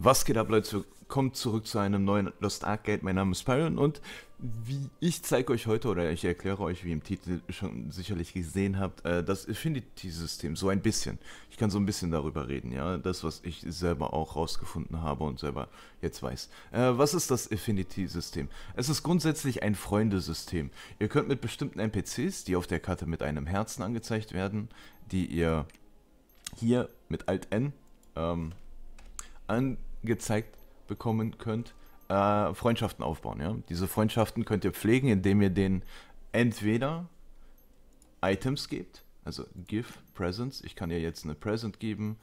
Was geht ab, Leute? Kommt zurück zu einem neuen Lost Ark Gate. Mein Name ist Pyron und wie ich zeige euch heute oder ich erkläre euch, wie im Titel schon sicherlich gesehen habt, äh, das Affinity-System so ein bisschen. Ich kann so ein bisschen darüber reden, ja, das was ich selber auch rausgefunden habe und selber jetzt weiß. Äh, was ist das Affinity-System? Es ist grundsätzlich ein Freundesystem. Ihr könnt mit bestimmten NPCs, die auf der Karte mit einem Herzen angezeigt werden, die ihr hier mit Alt N ähm, an gezeigt bekommen könnt, äh, Freundschaften aufbauen. Ja? Diese Freundschaften könnt ihr pflegen, indem ihr denen entweder Items gebt, also give Presents. Ich kann ihr jetzt eine Present geben.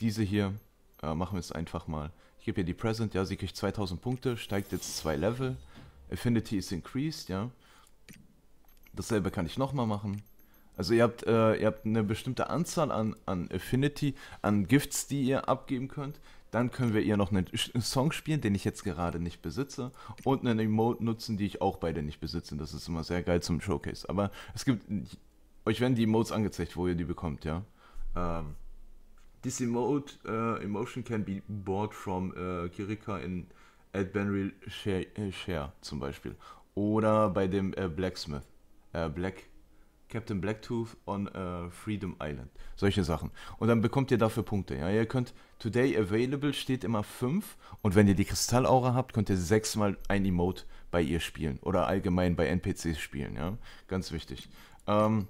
Diese hier äh, machen wir es einfach mal. Ich gebe ihr die Present, ja, sie kriegt 2000 Punkte, steigt jetzt zwei Level. Affinity ist increased, ja. Dasselbe kann ich nochmal machen. Also ihr habt, äh, ihr habt eine bestimmte Anzahl an, an Affinity, an Gifts, die ihr abgeben könnt. Dann können wir ihr noch einen Song spielen, den ich jetzt gerade nicht besitze. Und einen Emote nutzen, die ich auch beide nicht besitze. Das ist immer sehr geil zum Showcase. Aber es gibt. Euch werden die Emotes angezeigt, wo ihr die bekommt, ja? Ähm. This emote, uh, emotion can be bought from uh, Kirika in at Benry Share, äh, Share, zum Beispiel. Oder bei dem äh, Blacksmith. Äh, Black Captain Blacktooth on uh, Freedom Island. Solche Sachen. Und dann bekommt ihr dafür Punkte. Ja? Ihr könnt Today Available steht immer 5 und wenn ihr die Kristallaura habt, könnt ihr sechsmal ein Emote bei ihr spielen oder allgemein bei NPCs spielen. Ja? Ganz wichtig. Ähm,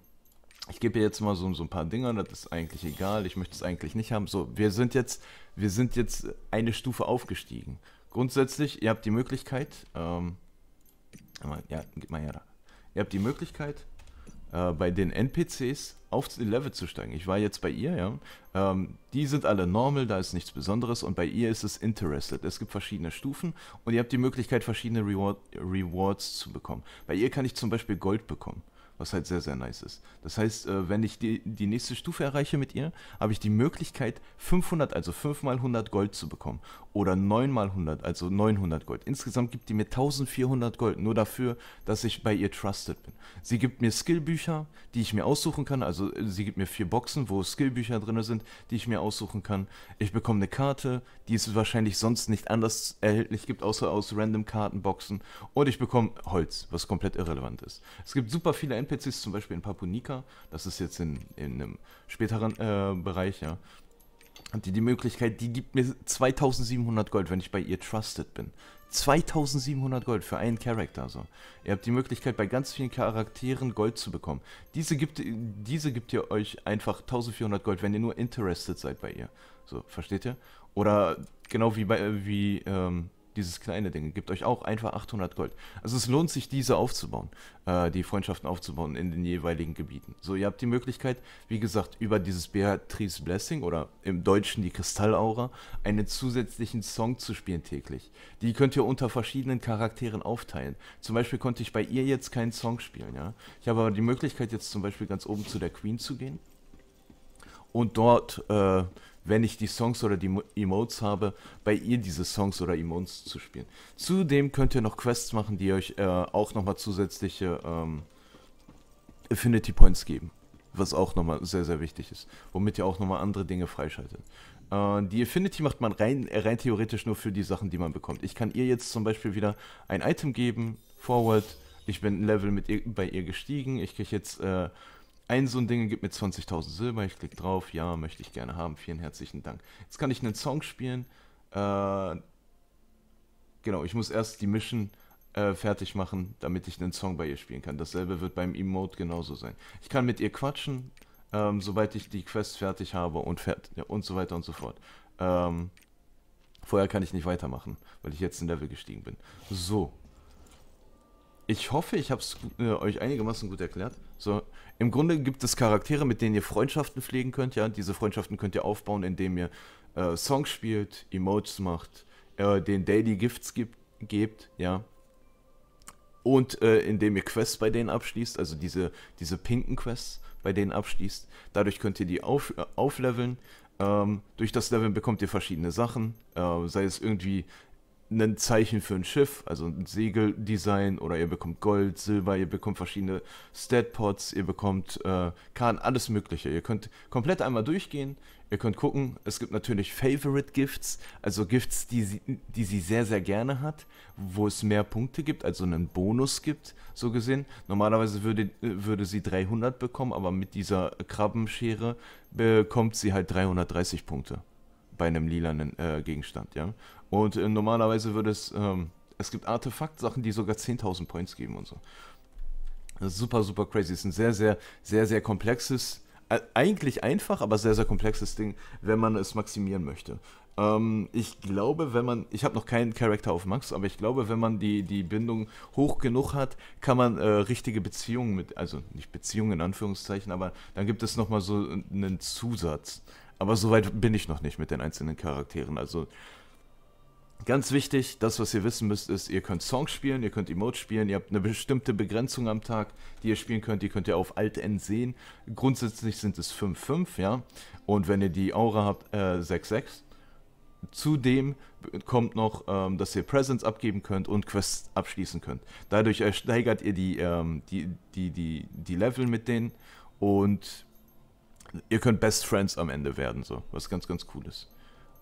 ich gebe jetzt mal so, so, ein paar Dinger, das ist eigentlich egal, ich möchte es eigentlich nicht haben. So, wir sind jetzt, wir sind jetzt eine Stufe aufgestiegen. Grundsätzlich, ihr habt die Möglichkeit, ähm, ja, gib mal her da. Ihr habt die Möglichkeit, äh, bei den NPCs auf die Level zu steigen. Ich war jetzt bei ihr, ja. Ähm, die sind alle normal, da ist nichts Besonderes und bei ihr ist es interested. Es gibt verschiedene Stufen und ihr habt die Möglichkeit, verschiedene Reward Rewards zu bekommen. Bei ihr kann ich zum Beispiel Gold bekommen was halt sehr, sehr nice ist. Das heißt, äh, wenn ich die, die nächste Stufe erreiche mit ihr, habe ich die Möglichkeit, 500, also 5 mal 100 Gold zu bekommen. Oder 9 mal 100, also 900 Gold. Insgesamt gibt die mir 1400 Gold, nur dafür, dass ich bei ihr trusted bin. Sie gibt mir Skillbücher, die ich mir aussuchen kann. Also äh, sie gibt mir vier Boxen, wo Skillbücher drin sind, die ich mir aussuchen kann. Ich bekomme eine Karte, die es wahrscheinlich sonst nicht anders erhältlich gibt, außer aus random Kartenboxen. Und ich bekomme Holz, was komplett irrelevant ist. Es gibt super viele NPCs, zum Beispiel in Papunika, das ist jetzt in, in einem späteren äh, Bereich, ja, hat die die Möglichkeit, die gibt mir 2700 Gold, wenn ich bei ihr trusted bin. 2700 Gold für einen Charakter, so. Ihr habt die Möglichkeit, bei ganz vielen Charakteren Gold zu bekommen. Diese gibt, diese gibt ihr euch einfach 1400 Gold, wenn ihr nur interested seid bei ihr. So, versteht ihr? Oder genau wie bei, wie, ähm, dieses kleine Ding, gibt euch auch einfach 800 Gold. Also es lohnt sich, diese aufzubauen, äh, die Freundschaften aufzubauen in den jeweiligen Gebieten. So, ihr habt die Möglichkeit, wie gesagt, über dieses Beatrice Blessing oder im Deutschen die Kristallaura, einen zusätzlichen Song zu spielen täglich. Die könnt ihr unter verschiedenen Charakteren aufteilen. Zum Beispiel konnte ich bei ihr jetzt keinen Song spielen, ja. Ich habe aber die Möglichkeit, jetzt zum Beispiel ganz oben zu der Queen zu gehen und dort äh, wenn ich die Songs oder die Emotes habe, bei ihr diese Songs oder Emotes zu spielen. Zudem könnt ihr noch Quests machen, die euch äh, auch nochmal zusätzliche ähm, Affinity Points geben. Was auch nochmal sehr, sehr wichtig ist. Womit ihr auch nochmal andere Dinge freischaltet. Äh, die Affinity macht man rein, rein theoretisch nur für die Sachen, die man bekommt. Ich kann ihr jetzt zum Beispiel wieder ein Item geben, Forward. Ich bin ein Level mit ihr, bei ihr gestiegen. Ich kriege jetzt äh, ein so ein Ding gibt mir 20.000 Silber, ich klicke drauf, ja, möchte ich gerne haben, vielen herzlichen Dank. Jetzt kann ich einen Song spielen. Äh, genau, ich muss erst die Mission äh, fertig machen, damit ich einen Song bei ihr spielen kann. Dasselbe wird beim Emote genauso sein. Ich kann mit ihr quatschen, ähm, sobald ich die Quest fertig habe und, fert ja, und so weiter und so fort. Ähm, vorher kann ich nicht weitermachen, weil ich jetzt in Level gestiegen bin. So, ich hoffe, ich habe es äh, euch einigermaßen gut erklärt. So, im Grunde gibt es Charaktere, mit denen ihr Freundschaften pflegen könnt. Ja, diese Freundschaften könnt ihr aufbauen, indem ihr äh, Songs spielt, Emotes macht, äh, den Daily Gifts gibt, gebt, ja. Und äh, indem ihr Quests bei denen abschließt, also diese, diese pinken Quests bei denen abschließt. Dadurch könnt ihr die auf, aufleveln. Ähm, durch das Leveln bekommt ihr verschiedene Sachen, äh, sei es irgendwie ein Zeichen für ein Schiff, also ein Segeldesign oder ihr bekommt Gold, Silber, ihr bekommt verschiedene Statpots, ihr bekommt äh, Karten, alles mögliche. Ihr könnt komplett einmal durchgehen, ihr könnt gucken, es gibt natürlich Favorite Gifts, also Gifts, die sie, die sie sehr, sehr gerne hat, wo es mehr Punkte gibt, also einen Bonus gibt, so gesehen. Normalerweise würde, würde sie 300 bekommen, aber mit dieser Krabbenschere bekommt sie halt 330 Punkte bei einem lilanen äh, Gegenstand, ja. Und äh, normalerweise würde es, ähm, es gibt Artefakt-Sachen, die sogar 10.000 Points geben und so. super, super crazy. Es ist ein sehr, sehr, sehr, sehr komplexes, äh, eigentlich einfach, aber sehr, sehr komplexes Ding, wenn man es maximieren möchte. Ähm, ich glaube, wenn man, ich habe noch keinen Charakter auf Max, aber ich glaube, wenn man die, die Bindung hoch genug hat, kann man äh, richtige Beziehungen mit, also nicht Beziehungen in Anführungszeichen, aber dann gibt es nochmal so einen Zusatz. Aber soweit bin ich noch nicht mit den einzelnen Charakteren. Also Ganz wichtig, das, was ihr wissen müsst, ist, ihr könnt Songs spielen, ihr könnt Emotes spielen, ihr habt eine bestimmte Begrenzung am Tag, die ihr spielen könnt, die könnt ihr auf alt end sehen. Grundsätzlich sind es 5-5, ja. Und wenn ihr die Aura habt, äh, 6-6. Zudem kommt noch, ähm, dass ihr Presents abgeben könnt und Quests abschließen könnt. Dadurch steigert ihr die, ähm, die, die, die, die Level mit denen und ihr könnt Best Friends am Ende werden, so. Was ganz, ganz cool ist.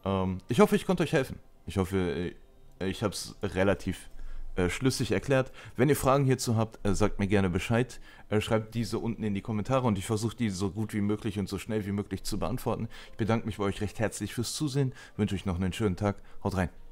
Ähm, ich hoffe, ich konnte euch helfen. Ich hoffe, äh, ich habe es relativ äh, schlüssig erklärt. Wenn ihr Fragen hierzu habt, äh, sagt mir gerne Bescheid. Äh, schreibt diese unten in die Kommentare und ich versuche die so gut wie möglich und so schnell wie möglich zu beantworten. Ich bedanke mich bei euch recht herzlich fürs Zusehen, wünsche euch noch einen schönen Tag. Haut rein.